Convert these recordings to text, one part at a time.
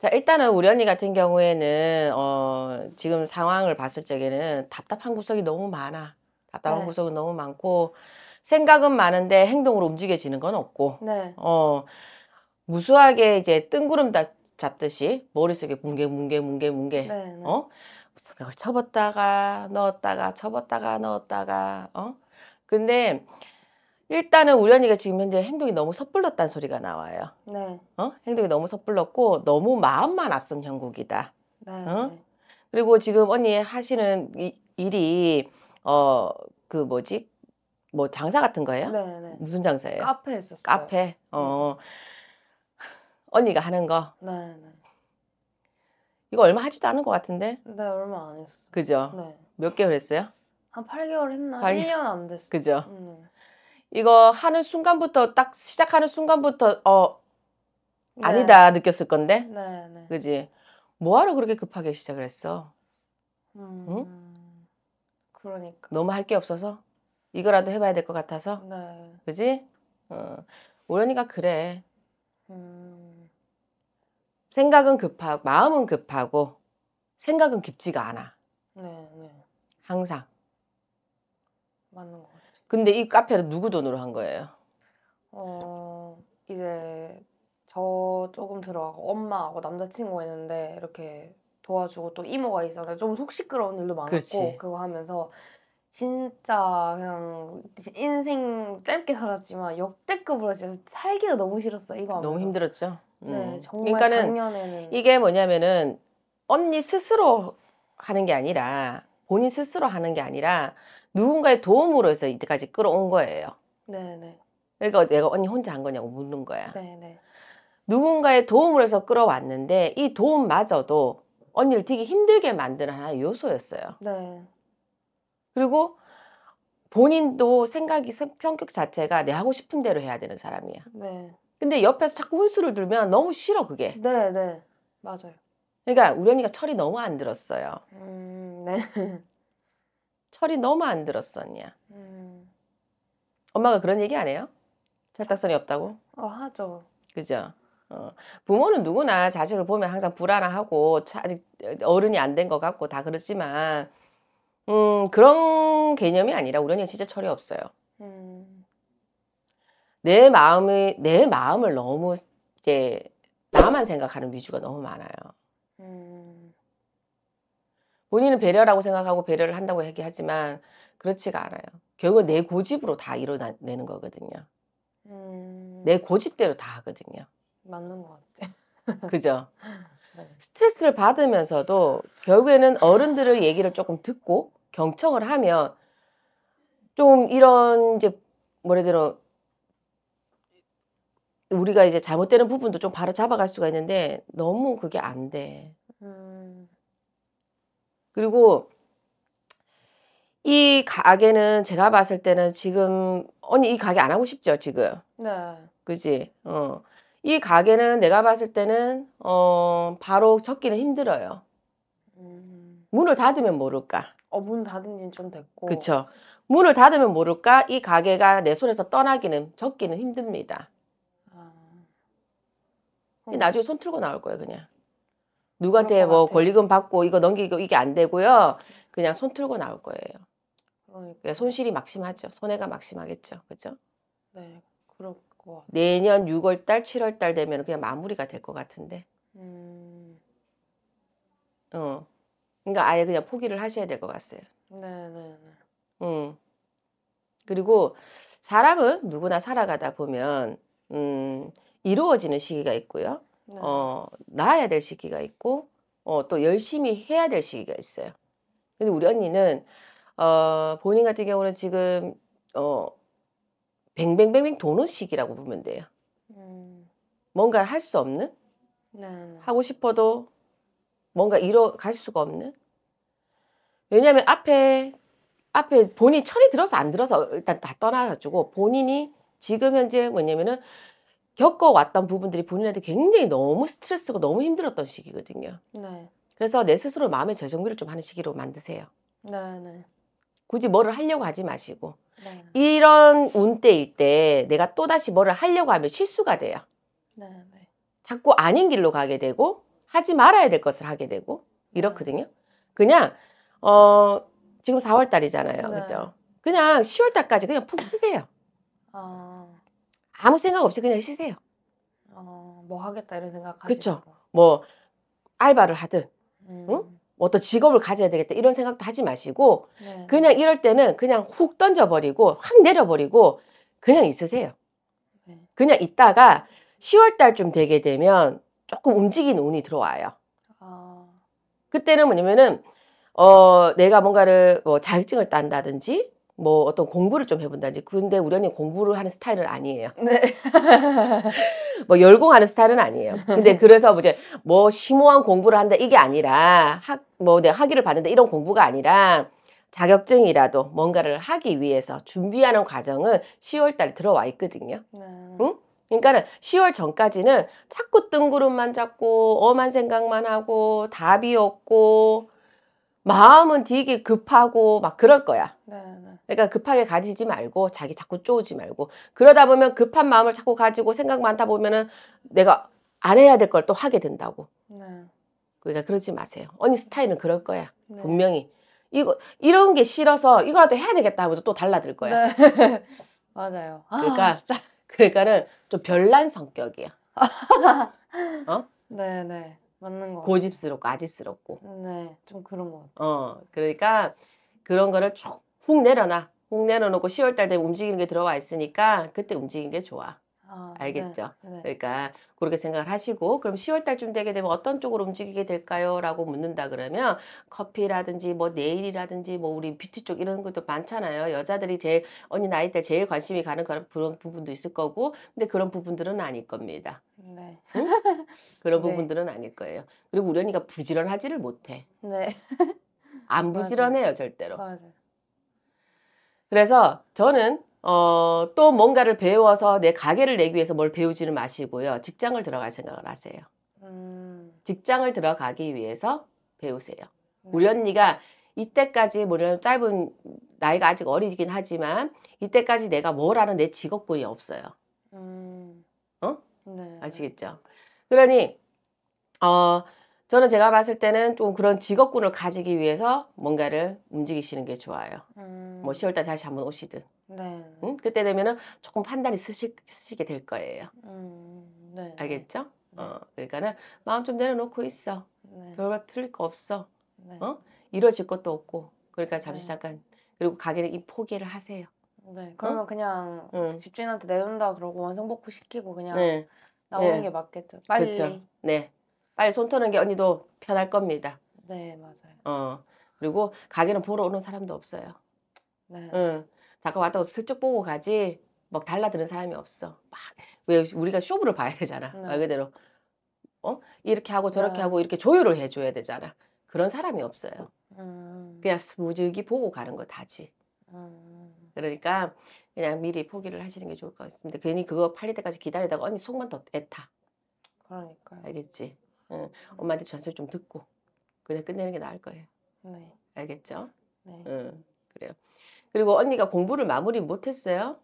자, 일단은 우리 언니 같은 경우에는, 어, 지금 상황을 봤을 적에는 답답한 구석이 너무 많아. 답답한 네. 구석은 너무 많고, 생각은 많은데 행동으로 움직여지는 건 없고, 네. 어, 무수하게 이제 뜬구름 다 잡듯이 머릿속에 뭉게, 뭉게, 뭉게, 뭉게, 네, 네, 어? 생각을 접었다가 넣었다가, 접었다가 넣었다가, 어? 근데 일단은 우연이가 지금 현재 행동이 너무 섣불렀다는 소리가 나와요. 네. 어? 행동이 너무 섣불렀고 너무 마음만 앞선 형국이다. 네. 어? 네. 그리고 지금 언니 하시는 이, 일이 어 그 뭐지 뭐 장사 같은 거예요? 네, 네. 무슨 장사예요? 카페 했었어요. 카페. 어 네. 언니가 하는 거. 네, 네. 이거 얼마 하지도 않은 것 같은데? 네, 얼마 안 했어요. 그죠? 네. 몇 개월 했어요? 한 8개월 했나? 8년 안 됐어요. 그죠? 음. 이거 하는 순간부터 딱 시작하는 순간부터 어 네. 아니다 네. 느꼈을 건데. 네, 네. 그지. 뭐하러 그렇게 급하게 시작을 했어? 음, 응? 그러니까. 너무 할 게 없어서 이거라도 해봐야 될 것 같아서. 네. 그지? 어. 우연이가 그래. 음... 생각은 급하고 마음은 급하고 생각은 깊지가 않아. 네, 네. 항상. 맞는 거. 같아. 근데 이 카페를 누구 돈으로 한 거예요? 어, 이제 저 조금 들어가고 엄마하고 남자친구 있는데 이렇게 도와주고 또 이모가 있어서 좀속 시끄러운 일도 많았고 그렇지. 그거 하면서 진짜 그냥 인생 짧게 살았지만 역대급으로 진짜 살기가 너무 싫었어 이거 하면서. 너무 힘들었죠. 음. 네, 정말 그러니까는 작년에는 이게 뭐냐면은 언니 스스로 하는 게 아니라 본인 스스로 하는 게 아니라 누군가의 도움으로 해서 이때까지 끌어온 거예요. 네네. 그러니까 내가 언니 혼자 한 거냐고 묻는 거야. 네네. 누군가의 도움으로 해서 끌어왔는데 이 도움마저도 언니를 되게 힘들게 만드는 하나의 요소였어요. 네. 그리고 본인도 생각이 성격 자체가 내 하고 싶은 대로 해야 되는 사람이야. 네. 근데 옆에서 자꾸 훈수를 들면 너무 싫어 그게. 네, 네. 맞아요. 그러니까 우연언가 철이 너무 안 들었어요. 음. 네. 철이 너무 안들었었냐 음. 엄마가 그런 얘기 안 해요? 철딱선이 없다고? 어, 하죠. 그죠? 어, 부모는 누구나 자식을 보면 항상 불안하고 아직 어른이 안 된 것 같고 다 그렇지만 음, 그런 개념이 아니라 우리 언니 진짜 철이 없어요. 음. 내 마음이 내 마음을 너무 이제 나만 생각하는 위주가 너무 많아요. 본인은 배려라고 생각하고 배려를 한다고 얘기하지만 그렇지가 않아요. 결국 내 고집으로 다 이뤄내는 거거든요. 음... 내 고집대로 다 하거든요. 맞는 것 같아. 그죠? 네. 스트레스를 받으면서도 결국에는 어른들의 얘기를 조금 듣고 경청을 하면 좀 이런 이제 뭐래 들어 우리가 이제 잘못되는 부분도 좀 바로 잡아갈 수가 있는데 너무 그게 안 돼. 음... 그리고 이 가게는 제가 봤을 때는 지금 언니 이 가게 안 하고 싶죠 지금. 네. 그지. 어. 이 가게는 내가 봤을 때는 어 바로 적기는 힘들어요. 음. 문을 닫으면 모를까. 어문 닫은 지는 좀 됐고. 그쵸. 문을 닫으면 모를까 이 가게가 내 손에서 떠나기는 적기는 힘듭니다. 아. 음. 나중에 손 틀고 나올 거예요 그냥. 누구한테 뭐 같아요. 권리금 받고 이거 넘기고 이게 안 되고요. 그냥 손 틀고 나올 거예요. 그러니까 손실이 막심하죠. 손해가 막심하겠죠. 그죠? 네, 그럴 것 같아요. 내년 6월 달, 7월 달 되면 그냥 마무리가 될 것 같은데. 음. 어. 그러니까 아예 그냥 포기를 하셔야 될 것 같아요. 네, 네, 네. 음. 그리고 사람은 누구나 살아가다 보면 음, 이루어지는 시기가 있고요. 네. 어, 나아야 될 시기가 있고 어, 또 열심히 해야 될 시기가 있어요. 근데 우리 언니는 어, 본인 같은 경우는 지금 어, 뱅뱅뱅뱅 도는 시기라고 보면 돼요. 음. 뭔가를 할 수 없는 네, 네. 하고 싶어도 뭔가 이뤄갈 수가 없는 왜냐하면 앞에 앞에 본인 철이 들어서 안 들어서 일단 다 떠나가지고 본인이 지금 현재 뭐냐면은 겪어왔던 부분들이 본인한테 굉장히 너무 스트레스고 너무 힘들었던 시기거든요. 네. 그래서 내 스스로 마음의 재정비를 좀 하는 시기로 만드세요. 네, 네. 굳이 뭐를 하려고 하지 마시고 네. 이런 운때일 때 내가 또다시 뭐를 하려고 하면 실수가 돼요. 네, 네. 자꾸 아닌 길로 가게 되고 하지 말아야 될 것을 하게 되고 네. 이렇거든요. 그냥 어 지금 4월 달이잖아요. 네. 그죠? 그냥 10월 달까지 그냥 푹 쉬세요. 아... 아무 생각 없이 그냥 쉬세요. 어, 뭐 하겠다 이런 생각 하지. 그렇죠. 뭐. 뭐 알바를 하든, 음. 응? 어떤 직업을 가져야 되겠다 이런 생각도 하지 마시고 네. 그냥 이럴 때는 그냥 훅 던져버리고 확 내려버리고 그냥 있으세요. 네. 그냥 있다가 10월 달쯤 되게 되면 조금 움직이 운이 들어와요. 아. 그때는 뭐냐면은 어 내가 뭔가를 뭐 자격증을 딴다든지 뭐 어떤 공부를 좀 해본다든지 근데 우리 언니 공부를 하는 스타일은 아니에요. 네. 뭐 열공하는 스타일은 아니에요. 근데 그래서 뭐 이제 뭐 심오한 공부를 한다 이게 아니라 학뭐 내가 네, 학위를 받는다 이런 공부가 아니라 자격증이라도 뭔가를 하기 위해서 준비하는 과정은 10월 달에 들어와 있거든요. 네. 응? 그러니까는 10월 전까지는 자꾸 뜬구름만 잡고 엄한 생각만 하고 답이 없고 마음은 되게 급하고 막 그럴 거야. 네, 네. 그러니까 급하게 가지지 말고 자기 자꾸 쪼우지 말고 그러다 보면 급한 마음을 자꾸 가지고 생각 많다 보면은 내가 안 해야 될 걸 또 하게 된다고. 네. 그러니까 그러지 마세요. 언니 스타일은 그럴 거야. 분명히 이거 이런 게 싫어서 이거라도 해야 되겠다 하면서 또 달라들 거야. 네. 맞아요. 아, 그러니까 아, 그러니까는 좀 별난 성격이야. 어? 네네. 맞는 거 고집스럽고 아집스럽고. 네, 좀 그런 것 같아요. 어, 그러니까 그런 거를 쭉훅 내려놔. 훅 내려놓고 10월 달 되면 움직이는 게 들어와 있으니까 그때 움직이는 게 좋아. 아, 네, 알겠죠? 네, 네. 그러니까 그렇게 생각을 하시고 그럼 10월 달쯤 되게 되면 어떤 쪽으로 움직이게 될까요? 라고 묻는다 그러면 커피라든지 뭐 네일이라든지 뭐 우리 뷰티 쪽 이런 것도 많잖아요. 여자들이 제일 언니 나이 때 제일 관심이 가는 그런 부분도 있을 거고 근데 그런 부분들은 아닐 겁니다. 네. 응? 그런 네. 부분들은 아닐 거예요. 그리고 우리 언니가 부지런하지를 못해. 네. 안 부지런해요 절대로. 맞아요. 그래서 저는 어, 또 뭔가를 배워서 내 가게를 내기 위해서 뭘 배우지는 마시고요. 직장을 들어갈 생각을 하세요. 음. 직장을 들어가기 위해서 배우세요. 음. 우리 언니가 이때까지 물론 짧은 나이가 아직 어리긴 하지만 이때까지 내가 뭘 하는 내 직업군이 없어요. 음. 어? 네. 아시겠죠? 그러니 어 저는 제가 봤을 때는 좀 그런 직업군을 가지기 위해서 뭔가를 움직이시는 게 좋아요. 뭐 음. 뭐 10월달 다시 한번 오시든. 네. 응? 그때 되면은 조금 판단이 쓰시, 게될 거예요. 음, 네. 알겠죠? 네. 어, 그러니까는 마음 좀 내려놓고 있어. 네. 별거 틀릴 거 없어. 네. 어? 이뤄질 것도 없고. 그러니까 잠시 네. 잠깐 그리고 가게는 이 포기를 하세요. 네. 어? 그러면 응? 그냥 응. 집주인한테 내놓는다 그러고 원상복구 시키고 그냥 네. 나오는 네. 게 맞겠죠. 빨리. 그렇죠. 네. 빨리 손 터는 게 언니도 편할 겁니다. 네, 맞아요. 어. 그리고 가게는 보러 오는 사람도 없어요. 네. 응. 잠깐 왔다 와서 슬쩍 보고 가지 막 달라드는 사람이 없어. 막 왜 우리가 쇼부를 봐야 되잖아. 네. 말 그대로 어 이렇게 하고 저렇게 네. 하고 이렇게 조율을 해줘야 되잖아. 그런 사람이 없어요. 음. 그냥 무지기 보고 가는 거 다지. 음. 그러니까 그냥 미리 포기를 하시는 게 좋을 것 같습니다. 괜히 그거 팔릴 때까지 기다리다가 언니 속만 더 애타. 그러니까 알겠지. 응. 음. 엄마한테 전설 좀 듣고 그냥 끝내는 게 나을 거예요. 네. 알겠죠? 네. 응. 그래요. 그리고 언니가 공부를 마무리 못했어요?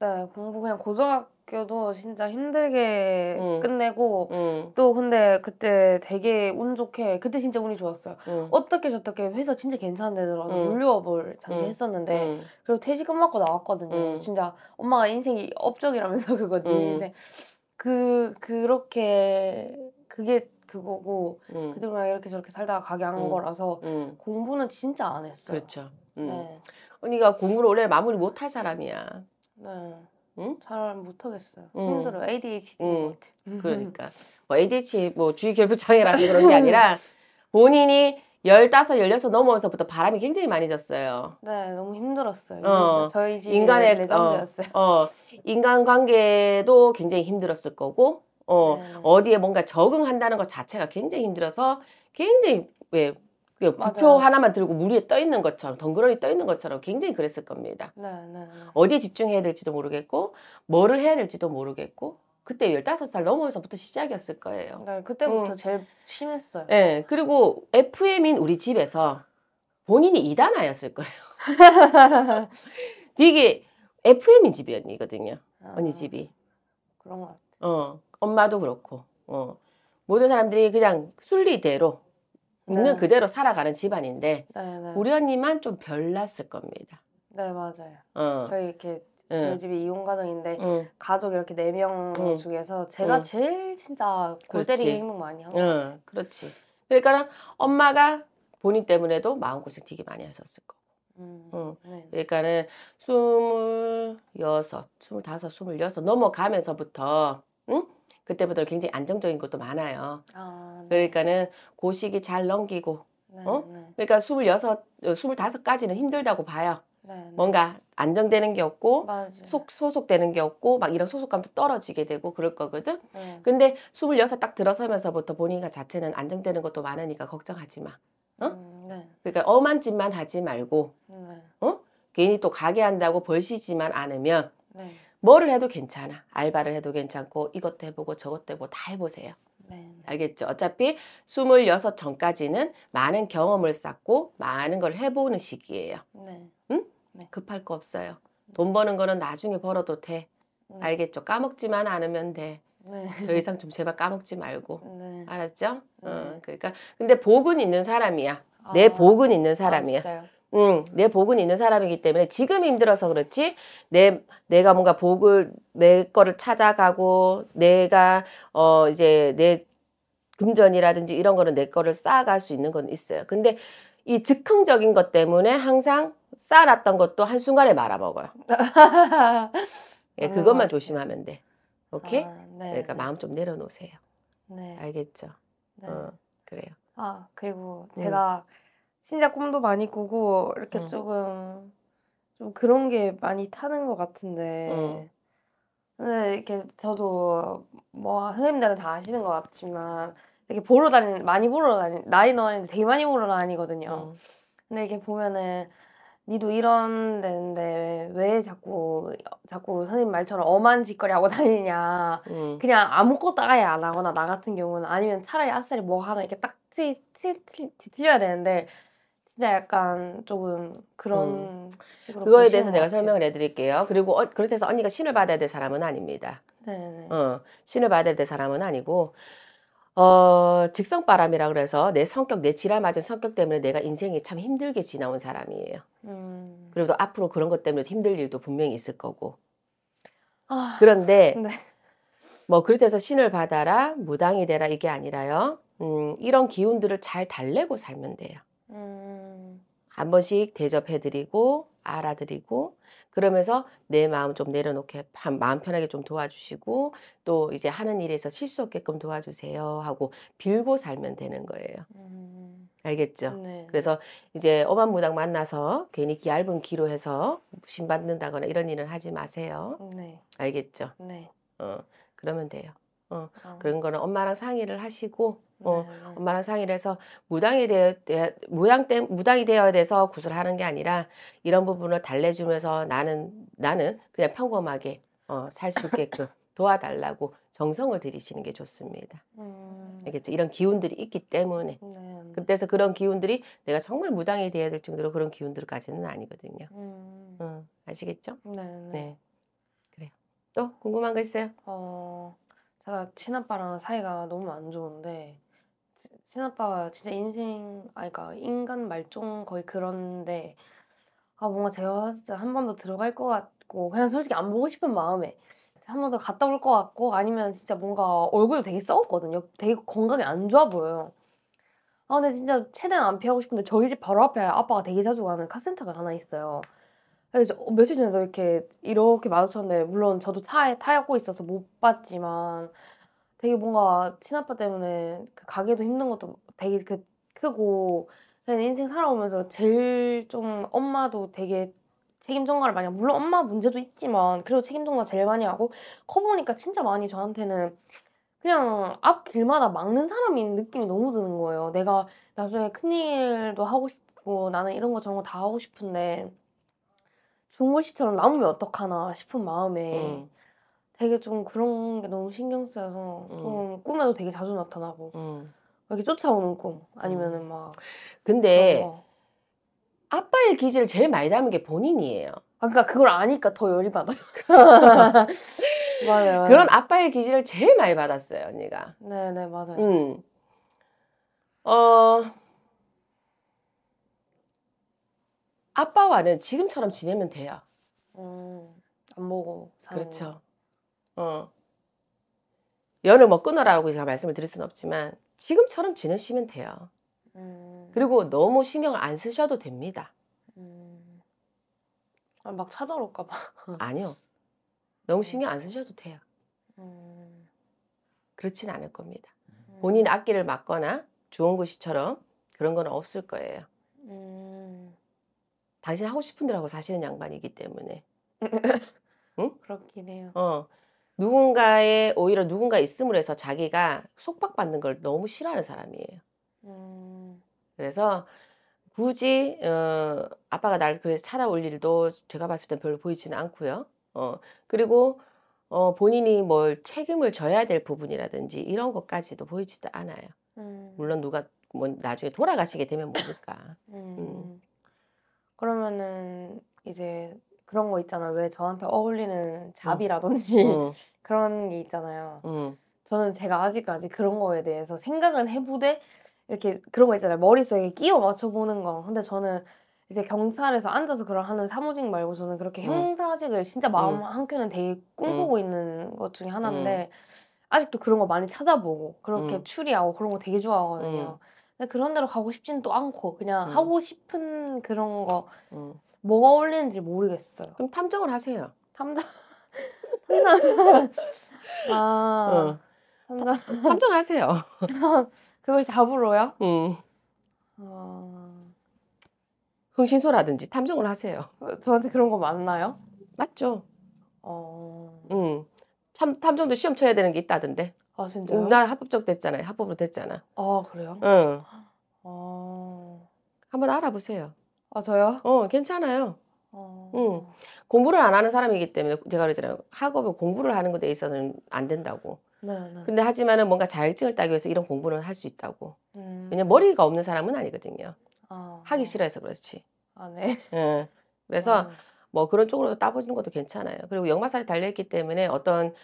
네, 공부 그냥 고등학교도 진짜 힘들게 응. 끝내고 응. 또 근데 그때 되게 운 좋게 그때 진짜 운이 좋았어요. 응. 어떻게 저렇게 회사 진짜 괜찮은 데들어서 물류업을 잠시 했었는데 그리고 퇴직 끝맞고 나왔거든요. 진짜 엄마가 인생이 업적이라면서 그거 인생 그 그렇게 그게 그거고 음. 그대로 그 이렇게 저렇게 살다가 가게 한 음. 거라서 음. 공부는 진짜 안 했어요. 그렇죠. 네. 언니가 공부를 원래 마무리 못 할 사람이야. 네. 응? 잘 못하겠어요. 힘들어. ADHD 못해. 그러니까 뭐 ADHD 뭐 주의 결핍 장애라는 그런 게 아니라 본인이 열다섯, 열넘어서부터 바람이 굉장히 많이 졌어요. 네, 너무 힘들었어요. 어, 저희 집 인간의 어, 어, 인간 관계도 굉장히 힘들었을 거고 어, 네. 어디에 뭔가 적응한다는 것 자체가 굉장히 힘들어서 굉장히 왜 그 부표 하나만 들고 물 위에 떠 있는 것처럼 덩그러니 떠 있는 것처럼 굉장히 그랬을 겁니다. 네, 네, 네. 어디에 집중해야 될지도 모르겠고 뭐를 해야 될지도 모르겠고 그때 열다섯 살 넘어서부터 시작이었을 거예요. 네, 그때부터 음. 제일 심했어요. 네, 그리고 FM인 우리 집에서 본인이 이단아였을 거예요. 되게 FM인 집이었거든요. 아, 언니 집이. 그런 것 같아요. 어. 엄마도 그렇고 어. 모든 사람들이 그냥 순리대로 있는 네. 그대로 살아가는 집안인데 네네. 네. 우리 언니만 좀 별났을 겁니다. 네 맞아요. 어. 저희 이렇게 예. 저희 응. 집이 이혼 가정인데 응. 가족 이렇게 네 명 중에서 제가 응. 제일 진짜 골 때리기 행동 많이 한것같 그렇지. 그러니까 엄마가 본인 때문에도 마음고생 되게 많이 하셨을 거고. 음, 네. 그러니까는 스물여섯, 스물다섯, 넘어가면서부터 응? 그때부터 굉장히 안정적인 것도 많아요. 아, 네. 그러니까는 고식이잘 넘기고, 네, 어? 네. 그러니까 스물여섯, 어, 스물다섯까지는 힘들다고 봐요. 네, 네. 뭔가 안정되는 게 없고 속 소속되는 게 없고 막 이런 소속감도 떨어지게 되고 그럴 거거든. 네. 근데 스물여섯 딱 들어서면서부터 본인가 자체는 안정되는 것도 많으니까 걱정하지 마. 어? 음, 그러니까 엄한 짓만 하지 말고, 어? 괜히 또 가게 한다고 벌시지만 않으면. 뭐를 해도 괜찮아. 알바를 해도 괜찮고 이것도 해보고 저것도 해보고 다 해보세요. 네. 알겠죠? 어차피 26 전까지는 많은 경험을 쌓고 많은 걸 해보는 시기예요. 네. 응? 네. 급할 거 없어요. 돈 버는 거는 나중에 벌어도 돼. 음. 알겠죠? 까먹지만 않으면 돼. 네. 더 이상 좀 제발 까먹지 말고. 네. 알았죠? 어, 네. 어, 그러니까 근데 복은 있는 사람이야. 아, 내 복은 있는 아, 사람이야. 아, 음, 내 복은 있는 사람이기 때문에 지금 힘들어서 그렇지 내 내가 뭔가 복을 내 거를 찾아가고 내가 어 이제 내 금전이라든지 이런 거는 내 거를 쌓아갈 수 있는 건 있어요. 근데 이 즉흥적인 것 때문에 항상 쌓았던 것도 한 순간에 말아먹어요. 예, 그것만 음. 조심하면 돼. 오케이? 아, 네, 그러니까 마음 좀 내려놓으세요. 네. 알겠죠? 네. 어, 그래요. 아 그리고 음. 제가 음. 진짜 꿈도 많이 꾸고 이렇게 응. 조금 좀 그런 게 많이 타는 것 같은데 응. 근데 이렇게 저도 뭐 선생님들은 다 아시는 것 같지만 이렇게 보러 다니는 많이 보러 다니 는 나이 너한 되게 많이 보러 다니거든요. 응. 근데 이렇게 보면은 니도 이런 데인데 왜 자꾸 자꾸 선생님 말처럼 엄한 짓거리 하고 다니냐 음. 그냥 아무것도 아예 안 하거나 나 같은 경우는 아니면 차라리 아싸리 뭐 하나 이렇게 딱 트, 트, 트, 뒤틀려야 되는데 진짜 약간 조금 그런 음. 그거에 대해서 내가 설명을 해드릴게요. 그리고 어, 그렇 해서 언니가 신을 받아야 될 사람은 아닙니다. 네 어, 신을 받아야 될 사람은 아니고 어, 직성 바람이라 그래서 내 성격, 내 지랄 맞은 성격 때문에 내가 인생이 참 힘들게 지나온 사람이에요. 음. 그리고 앞으로 그런 것 때문에 힘들 일도 분명히 있을 거고. 아, 그런데 네. 뭐그렇 해서 신을 받아라, 무당이 되라 이게 아니라요. 음, 이런 기운들을 잘 달래고 살면 돼요. 음. 한 번씩 대접해드리고 알아드리고 그러면서 내 마음 좀 내려놓게 마음 편하게 좀 도와주시고 또 이제 하는 일에서 실수 없게끔 도와주세요 하고 빌고 살면 되는 거예요. 음... 알겠죠? 네. 그래서 이제 어반무당 만나서 괜히 얇은 귀로 해서 신받는다거나 이런 일은 하지 마세요. 네. 알겠죠? 네. 어, 그러면 돼요. 어, 어. 그런 거는 엄마랑 상의를 하시고 어, 네. 엄마랑 상의를 해서 무당이 되어 무당 때 무당이 되어야 돼서 구슬 하는 게 아니라 이런 부분을 달래주면서 나는 나는 그냥 평범하게 어, 살 수 있게끔 도와달라고 정성을 들이시는 게 좋습니다. 음. 알겠죠? 이런 기운들이 있기 때문에 네. 그래서 그런 기운들이 내가 정말 무당이 되어야 될 정도로 그런 기운들까지는 아니거든요. 음. 음, 아시겠죠? 네, 네. 네. 그래요. 또 궁금한 거 있어요? 어, 제가 친아빠랑 사이가 너무 안 좋은데 친아빠가 진짜 인생 아그니까 인간 말종 거의 그런데 아 뭔가 제가 봤을 때한번 더 들어갈 것 같고 그냥 솔직히 안 보고 싶은 마음에 한 번 더 갔다 올 것 같고 아니면 진짜 뭔가 얼굴도 되게 썩었거든요. 되게 건강이 안 좋아 보여요. 아 근데 진짜 최대한 안 피하고 싶은데 저희 집 바로 앞에 아빠가 되게 자주 가는 카센터가 하나 있어요. 그래서 어, 며칠 전에도 이렇게 이렇게 마주쳤는데 물론 저도 차에 타고 있어서 못 봤지만 되게 뭔가 친아빠 때문에 그가기도 힘든 것도 되게 그 크고 그냥 인생 살아오면서 제일 좀 엄마도 되게 책임 전가를 많이 하고 물론 엄마 문제도 있지만 그리고 책임 전가 제일 많이 하고 커보니까 진짜 많이 저한테는 그냥 앞 길마다 막는 사람인 느낌이 너무 드는 거예요. 내가 나중에 큰일도 하고 싶고 나는 이런 거 저런 거 다 하고 싶은데 중골시처럼 남으면 어떡하나 싶은 마음에 음. 되게 좀 그런 게 너무 신경 쓰여서 음. 좀 꿈에도 되게 자주 나타나고 음. 이렇게 쫓아오는 꿈 아니면은 막 근데 아빠의 기질을 제일 많이 닮은 게 본인이에요. 아, 그러니까 그걸 아니까 더 열이 받아요. 맞아요. 그런 아빠의 기질을 제일 많이 받았어요, 언니가. 네네 맞아요. 음. 어. 아빠와는 지금처럼 지내면 돼요. 음, 안 보고 사는 그렇죠. 어, 연을 뭐 끊어라고 제가 말씀을 드릴 수는 없지만 지금처럼 지내시면 돼요. 음. 그리고 너무 신경 안 쓰셔도 됩니다. 음. 아, 막 찾아올까 봐. 아니요. 너무 신경 안 쓰셔도 돼요. 음. 그렇진 않을 겁니다. 음. 본인 악기를 맞거나 좋은 것이처럼 그런 건 없을 거예요. 음. 당신 하고 싶은 대로 하고 사시는 양반이기 때문에. 응? 그렇긴 해요. 어. 누군가의 오히려 누군가 있음으로 해서 자기가 속박받는 걸 너무 싫어하는 사람이에요. 음. 그래서 굳이 어, 아빠가 날그 찾아올 일도 제가 봤을 땐 별로 보이지는 않고요. 어, 그리고 어, 본인이 뭘 책임을 져야 될 부분이라든지 이런 것까지도 보이지도 않아요. 음. 물론 누가 뭐 나중에 돌아가시게 되면 모를까. 음. 음. 그러면은 이제 그런 거 있잖아요. 왜 저한테 어울리는 잡이라든지 음. 그런 게 있잖아요. 음. 저는 제가 아직까지 그런 거에 대해서 생각은 해보되 이렇게 그런 거 있잖아요. 머릿속에 끼워 맞춰보는 거. 근데 저는 이제 경찰에서 앉아서 그런 하는 사무직 말고 저는 그렇게 음. 형사직을 진짜 마음 한켠은 되게 꿈꾸고 있는 것 중에 하나인데 아직도 그런 거 많이 찾아보고 그렇게 추리하고 그런 거 되게 좋아하거든요. 근데 그런 데로 가고 싶진또 않고 그냥 하고 싶은 그런 거 뭐가 어울리는지 모르겠어요. 그럼 탐정을 하세요. 탐정 탐정 아 어. 탐정 탐정하세요. 그걸 잡으러요? 음. 흥신소라든지 탐정을 하세요. 저한테 그런 거 맞나요? 맞죠. 어. 음. 참, 탐정도 시험 쳐야 되는 게 있다던데. 아, 진짜요? 우리나라 합법적 됐잖아요. 합법으로 됐잖아. 아, 그래요? 응. 어... 한번 알아보세요. 아 저요? 어 괜찮아요. 어... 응. 공부를 안 하는 사람이기 때문에 제가 그러잖아요. 학업에 공부를 하는 것에 있어서는 안 된다고. 네, 네. 근데 하지만은 뭔가 자격증을 따기 위해서 이런 공부는 할 수 있다고. 음... 왜냐 머리가 없는 사람은 아니거든요. 어... 하기 싫어해서 그렇지. 아 네. 응. 그래서 어... 뭐 그런 쪽으로 따보는 것도 괜찮아요. 그리고 역마살이 달려있기 때문에 어떤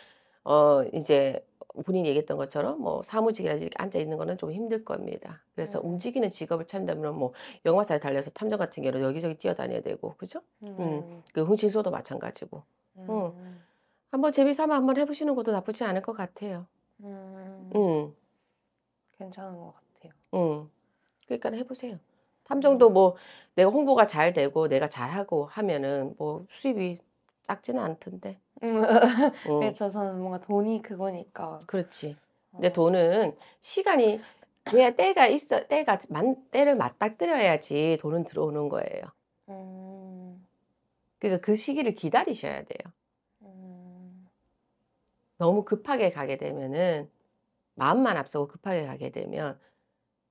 어 이제 본인이 얘기했던 것처럼 뭐 사무직이라 든지 앉아 있는 거는 좀 힘들 겁니다. 그래서 음. 움직이는 직업을 찾는다면 뭐 영화사에 달려서 탐정 같은 경우 여기저기 뛰어다녀야 되고 그죠? 음. 음. 그 흥신소도 마찬가지고. 음. 음. 한번 재미 삼아 한번 해보시는 것도 나쁘지 않을 것 같아요. 음. 음. 괜찮은 것 같아요. 음. 그러니까 해보세요. 탐정도 음. 뭐 내가 홍보가 잘 되고 내가 잘하고 하면은 뭐 수입이 작지는 않던데. 어. 그래서 저는 뭔가 돈이 그거니까. 그렇지. 어. 근데 돈은 시간이 그냥 때가 있어 때가 만 때를 맞닥뜨려야지 돈은 들어오는 거예요. 음... 그러니까 그 시기를 기다리셔야 돼요. 음... 너무 급하게 가게 되면은 마음만 앞서고 급하게 가게 되면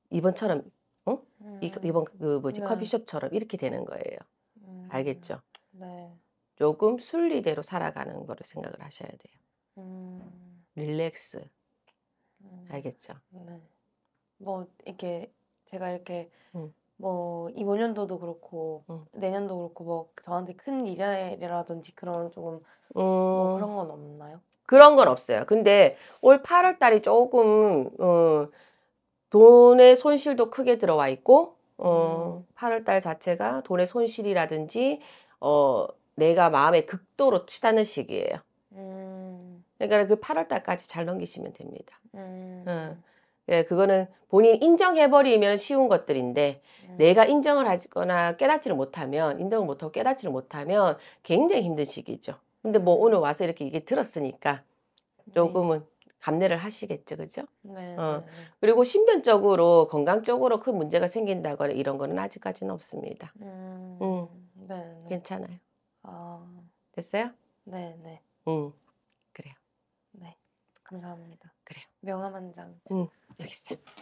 이번처럼 어? 음... 이번 그 뭐지 네. 커피숍처럼 이렇게 되는 거예요. 음. 알겠죠? 네. 조금 순리대로 살아가는 거를 생각을 하셔야 돼요. 음. 릴렉스. 음. 알겠죠? 네. 뭐 이렇게 제가 이렇게 음. 뭐 이번 년도도 그렇고 내년도 그렇고 뭐 저한테 큰 일이라든지 그런 조금 뭐 어. 그런 건 없나요? 그런 건 없어요. 근데 올 8월 달이 조금 어, 돈의 손실도 크게 들어와 있고 어, 8월 음. 달 자체가 돈의 손실이라든지 어, 내가 마음에 극도로 치닫는 시기예요. 음. 그러니까 그 8월 달까지 잘 넘기시면 됩니다. 음. 어. 예, 그거는 본인 인정해버리면 쉬운 것들인데 음. 내가 인정을 하거나 깨닫지를 못하면 인정을 못하고 깨닫지를 못하면 굉장히 힘든 시기죠. 근데 뭐 오늘 음. 와서 이렇게 얘기 들었으니까 네. 조금은 네. 감내를 하시겠죠, 그죠? 네. 어. 네, 네. 그리고 신변적으로 건강적으로 큰 문제가 생긴다거나 이런 거는 아직까지는 없습니다. 음. 음. 네. 괜찮아요. 어... 됐어요? 네, 네. 응. 그래요. 네. 감사합니다. 그래요. 명함 한 장. 응. 여기 있어요.